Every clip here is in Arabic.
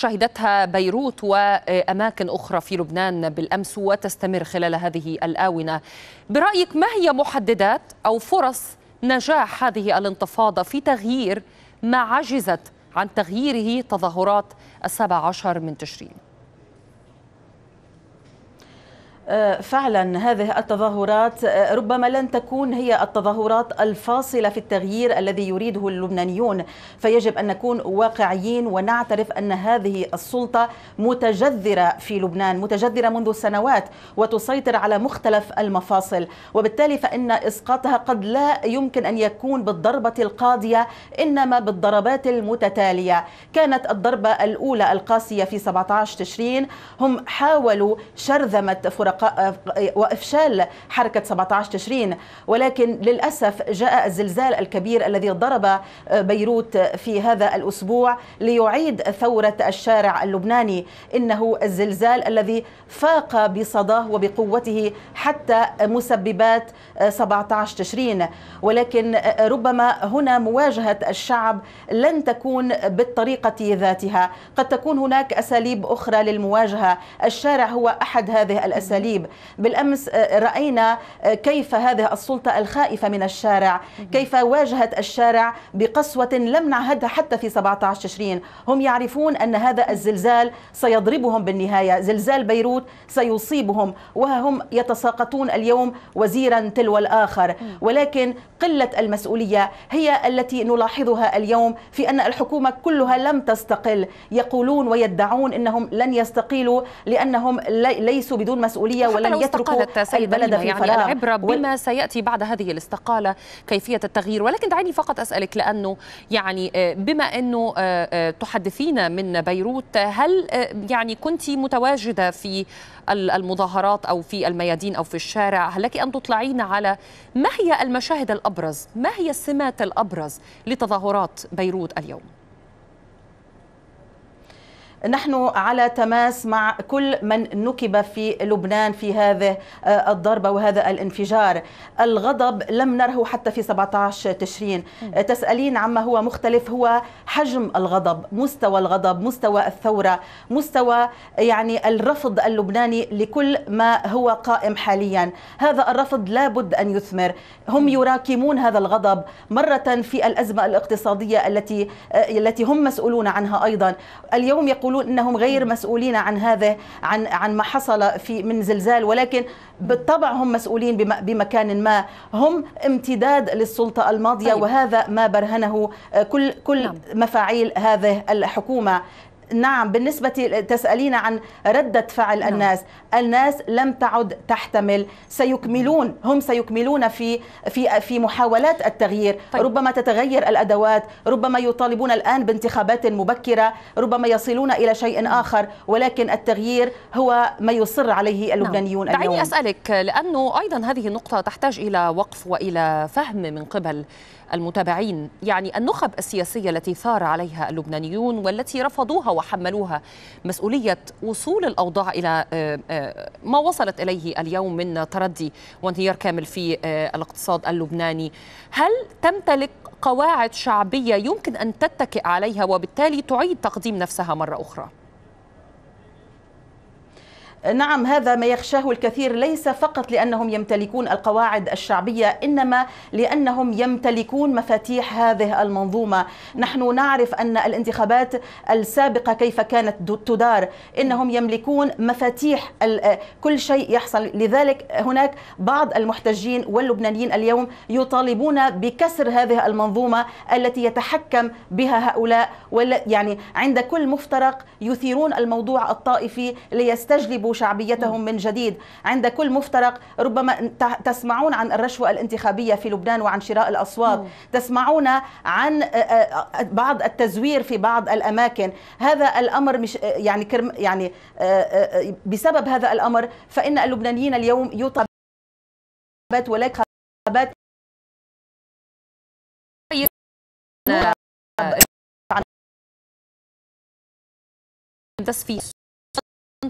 شهدتها بيروت وأماكن أخرى في لبنان بالأمس وتستمر خلال هذه الآونة برأيك ما هي محددات أو فرص نجاح هذه الانتفاضة في تغيير ما عجزت عن تغييره تظاهرات السابع عشر من تشرين آه، فعلا هذه التظاهرات آه، ربما لن تكون هي التظاهرات الفاصله في التغيير الذي يريده اللبنانيون فيجب ان نكون واقعيين ونعترف ان هذه السلطه متجذره في لبنان متجذره منذ سنوات وتسيطر على مختلف المفاصل وبالتالي فان اسقاطها قد لا يمكن ان يكون بالضربه القاضيه انما بالضربات المتتاليه كانت الضربه الاولى القاسيه في 17 تشرين هم حاولوا شرذمه فرق وإفشال حركة 17 تشرين ولكن للأسف جاء الزلزال الكبير الذي ضرب بيروت في هذا الأسبوع ليعيد ثورة الشارع اللبناني إنه الزلزال الذي فاق بصداه وبقوته حتى مسببات 17 تشرين ولكن ربما هنا مواجهة الشعب لن تكون بالطريقة ذاتها قد تكون هناك أساليب أخرى للمواجهة الشارع هو أحد هذه الأساليب الجليب بالأمس آه، رأينا آه، كيف هذه السلطة الخائفة من الشارع كيف واجهت الشارع بقسوة لم نعهدها حتى في 17 تشرين هم يعرفون أن هذا الزلزال سيضربهم بالنهاية زلزال بيروت سيصيبهم وهم يتساقطون اليوم وزيرا تلو الآخر ولكن قلة المسؤولية هي التي نلاحظها اليوم في أن الحكومة كلها لم تستقل يقولون ويدعون أنهم لن يستقيلوا لأنهم ليسوا بدون مسؤولية الدولية ولن يتركوا البلد في يعني العبرة بما سيأتي بعد هذه الاستقالة كيفية التغيير ولكن دعيني فقط أسألك لأنه يعني آه، بما أنه آه، آه، تحدثينا من بيروت هل يعني كنت متواجدة في المظاهرات أو في الميادين أو في الشارع هل لك أن تطلعين على ما هي المشاهد الأبرز ما هي السمات الأبرز لتظاهرات بيروت اليوم؟ نحن على تماس مع كل من نكب في لبنان في هذه آه، الضربة وهذا الانفجار الغضب لم نره حتى في 17 تشرين آه، تسألين عما هو مختلف هو حجم الغضب مستوى الغضب مستوى الثورة مستوى يعني الرفض اللبناني لكل ما هو قائم حاليا هذا الرفض لابد أن يثمر هم يراكمون هذا الغضب مرة في الأزمة الاقتصادية التي آه، التي هم مسؤولون عنها أيضا اليوم يقول يقولون انهم غير مسؤولين عن هذا عن عن ما حصل في من زلزال ولكن بالطبع هم مسؤولين بمكان ما هم امتداد للسلطه الماضيه طيب. وهذا ما برهنه آه، كل كل نعم. مفاعيل هذه الحكومه نعم بالنسبة تسألين عن ردة فعل نعم. الناس الناس لم تعد تحتمل سيكملون هم سيكملون في في في محاولات التغيير طيب. ربما تتغير الأدوات ربما يطالبون الآن بانتخابات مبكرة ربما يصلون إلى شيء نعم. آخر ولكن التغيير هو ما يصر عليه نعم. اللبنانيون نعم. دعيني أسألك لأنه أيضا هذه النقطة تحتاج إلى وقف وإلى فهم من قبل المتابعين يعني النخب السياسية التي ثار عليها اللبنانيون والتي رفضوها وحملوها مسؤولية وصول الأوضاع إلى آه، آه، ما وصلت إليه اليوم من تردي وانهيار كامل في آه، الاقتصاد اللبناني هل تمتلك قواعد شعبية يمكن أن تتكئ عليها وبالتالي تعيد تقديم نفسها مرة أخرى؟ نعم هذا ما يخشاه الكثير ليس فقط لأنهم يمتلكون القواعد الشعبية إنما لأنهم يمتلكون مفاتيح هذه المنظومة نحن نعرف أن الانتخابات السابقة كيف كانت تدار إنهم يملكون مفاتيح كل شيء يحصل لذلك هناك بعض المحتجين واللبنانيين اليوم يطالبون بكسر هذه المنظومة التي يتحكم بها هؤلاء يعني عند كل مفترق يثيرون الموضوع الطائفي ليستجلبوا شعبيتهم من جديد عند كل مفترق ربما تسمعون عن الرشوة الانتخابية في لبنان وعن شراء الأصوات تسمعون عن آه، آه، آه، بعض التزوير في بعض الأماكن هذا الأمر مش يعني كرم يعني بسبب هذا الأمر فإن اللبنانيين اليوم يطلب ولكن خبات عن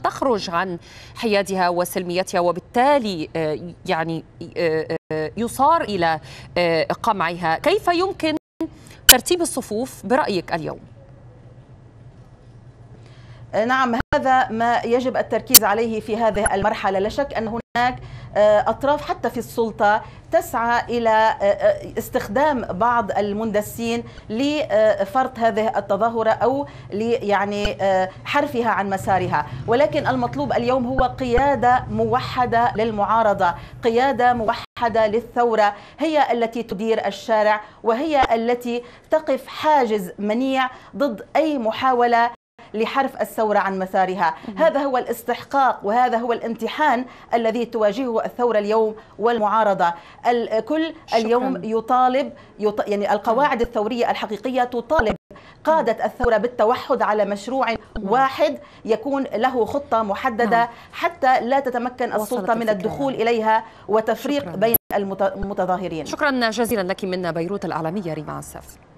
تخرج عن حيادها وسلميتها وبالتالي آه، يعني آه، آه، يصار الى قمعها كيف يمكن ترتيب الصفوف برايك اليوم نعم هذا ما يجب التركيز عليه في هذه المرحله لا شك ان هناك هناك آه، أطراف حتى في السلطة تسعى إلى آه، آه، استخدام بعض المندسين لفرط هذه التظاهرة أو يعني حرفها عن مسارها ولكن المطلوب اليوم هو قيادة موحدة للمعارضة قيادة موحدة موحدة للثورة هي التي تدير الشارع وهي التي تقف حاجز منيع ضد أي محاولة لحرف الثورة عن مسارها هذا هو الاستحقاق وهذا هو الامتحان الذي تواجهه الثورة اليوم والمعارضة الكل اليوم يطالب يط... يعني القواعد الثورية الحقيقية تطالب قادة الثورة بالتوحد على مشروع نعم. واحد يكون له خطة محددة نعم. حتى لا تتمكن السلطة من الدخول إليها وتفريق بين المتظاهرين شكرا جزيلا لك من بيروت الإعلامية ريما عساف